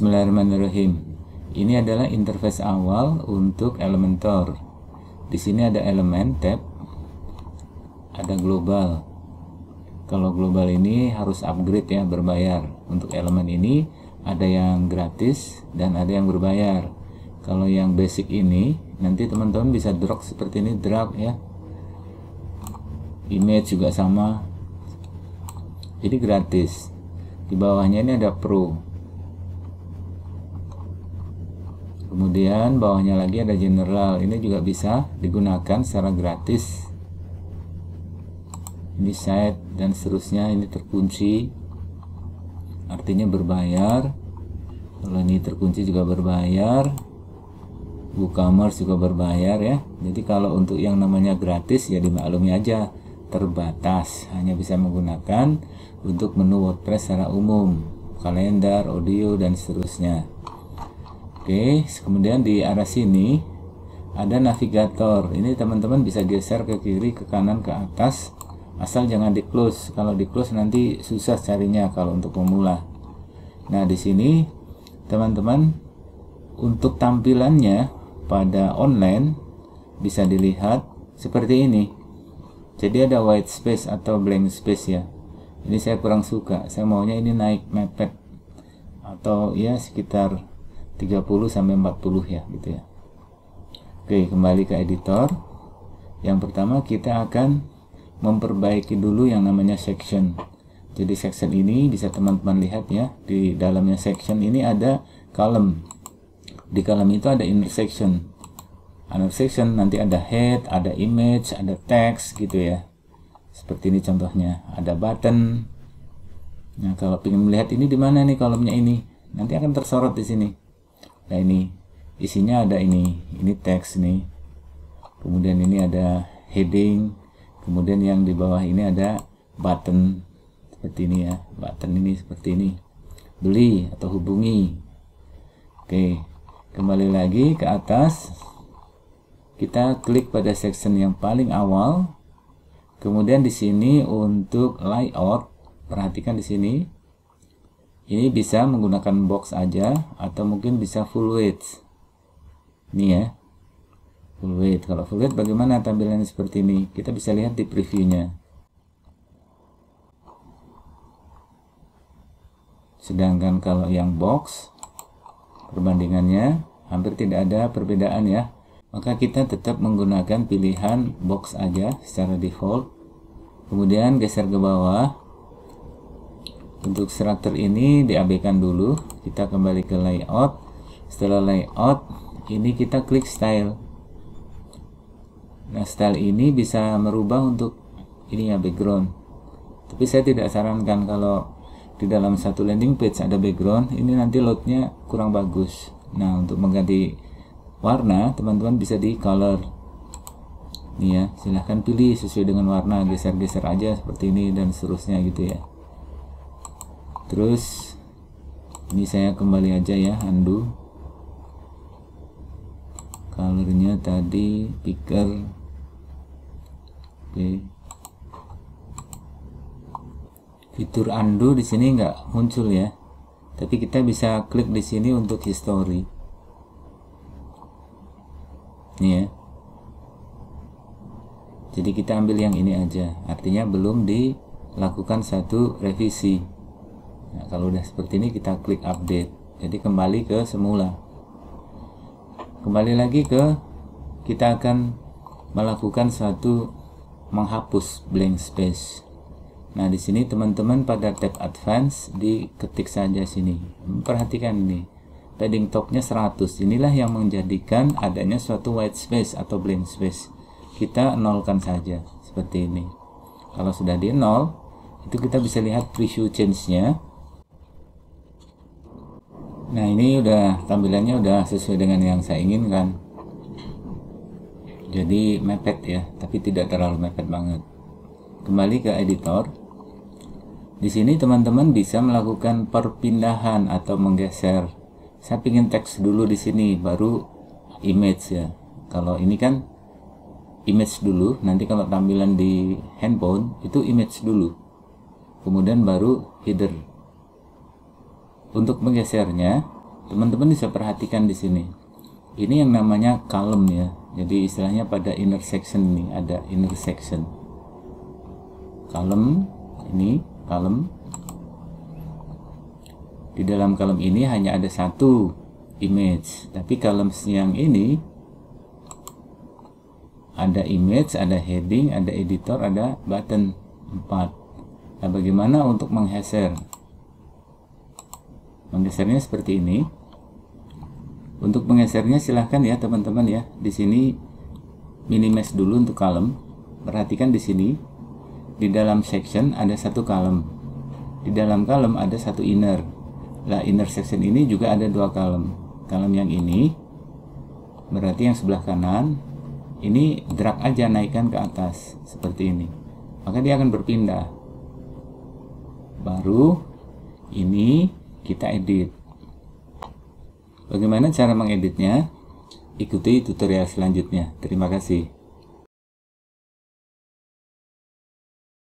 Bismillahirrahmanirrahim. Ini adalah interface awal untuk Elementor. Di sini ada elemen tab, ada global. Kalau global ini harus upgrade ya, berbayar. Untuk elemen ini ada yang gratis dan ada yang berbayar. Kalau yang basic ini nanti teman-teman bisa drag seperti ini drag ya. Image juga sama. Jadi gratis. Di bawahnya ini ada pro. Kemudian bawahnya lagi ada general. Ini juga bisa digunakan secara gratis. Ini site dan seterusnya ini terkunci. Artinya berbayar. Kalau ini terkunci juga berbayar. WooCommerce juga berbayar ya. Jadi kalau untuk yang namanya gratis ya dimaklumi aja terbatas, hanya bisa menggunakan untuk menu WordPress secara umum, kalender, audio dan seterusnya. Oke, kemudian di arah sini ada navigator. Ini teman-teman bisa geser ke kiri, ke kanan, ke atas. Asal jangan di close. Kalau di close nanti susah carinya kalau untuk pemula. Nah, di sini teman-teman untuk tampilannya pada online bisa dilihat seperti ini. Jadi ada white space atau blank space ya. Ini saya kurang suka. Saya maunya ini naik mepet atau ya sekitar 30 sampai 40 ya gitu ya Oke kembali ke editor yang pertama kita akan memperbaiki dulu yang namanya section jadi section ini bisa teman-teman lihat ya di dalamnya section ini ada kolom. di kolom itu ada intersection section nanti ada head ada image ada text gitu ya seperti ini contohnya ada button nah kalau ingin melihat ini di mana nih kolomnya ini nanti akan tersorot di sini nah ini isinya ada ini ini teks nih kemudian ini ada heading kemudian yang di bawah ini ada button seperti ini ya button ini seperti ini beli atau hubungi oke kembali lagi ke atas kita klik pada section yang paling awal kemudian di sini untuk layout perhatikan di sini ini bisa menggunakan box aja atau mungkin bisa full width. ini ya full width. kalau full width bagaimana tampilannya seperti ini kita bisa lihat di previewnya sedangkan kalau yang box perbandingannya hampir tidak ada perbedaan ya maka kita tetap menggunakan pilihan box aja secara default kemudian geser ke bawah untuk structure ini diabaikan dulu kita kembali ke layout setelah layout ini kita klik style nah style ini bisa merubah untuk ini ya background tapi saya tidak sarankan kalau di dalam satu landing page ada background ini nanti loadnya kurang bagus nah untuk mengganti warna teman-teman bisa di color ini ya silahkan pilih sesuai dengan warna geser-geser aja seperti ini dan seterusnya gitu ya terus ini saya kembali aja ya undo colornya tadi picker oke fitur undo di sini nggak muncul ya tapi kita bisa klik di sini untuk history ini ya jadi kita ambil yang ini aja artinya belum dilakukan satu revisi Nah, kalau udah seperti ini kita klik update jadi kembali ke semula kembali lagi ke kita akan melakukan suatu menghapus blank space nah di sini teman-teman pada tab advance diketik saja sini perhatikan ini. padding topnya 100 inilah yang menjadikan adanya suatu white space atau blank space kita nolkan saja seperti ini kalau sudah di nol itu kita bisa lihat preview change nya Nah ini udah tampilannya udah sesuai dengan yang saya inginkan. Jadi mepet ya, tapi tidak terlalu mepet banget. Kembali ke editor. Di sini teman-teman bisa melakukan perpindahan atau menggeser. Saya pingin teks dulu di sini, baru image ya. Kalau ini kan image dulu, nanti kalau tampilan di handphone itu image dulu. Kemudian baru header untuk menggesernya, teman-teman bisa perhatikan di sini. Ini yang namanya column ya. Jadi istilahnya pada intersection ini ada intersection. Column ini column. Di dalam column ini hanya ada satu image, tapi column yang ini ada image, ada heading, ada editor, ada button 4. Nah, bagaimana untuk menggeser? menggesernya seperti ini untuk menggesernya silahkan ya teman-teman ya di sini minimize dulu untuk kalem. perhatikan di sini di dalam section ada satu kalem. di dalam kalem ada satu inner lah inner section ini juga ada dua kalem. Kalem yang ini berarti yang sebelah kanan ini drag aja naikkan ke atas seperti ini maka dia akan berpindah baru ini kita edit bagaimana cara mengeditnya ikuti tutorial selanjutnya terima kasih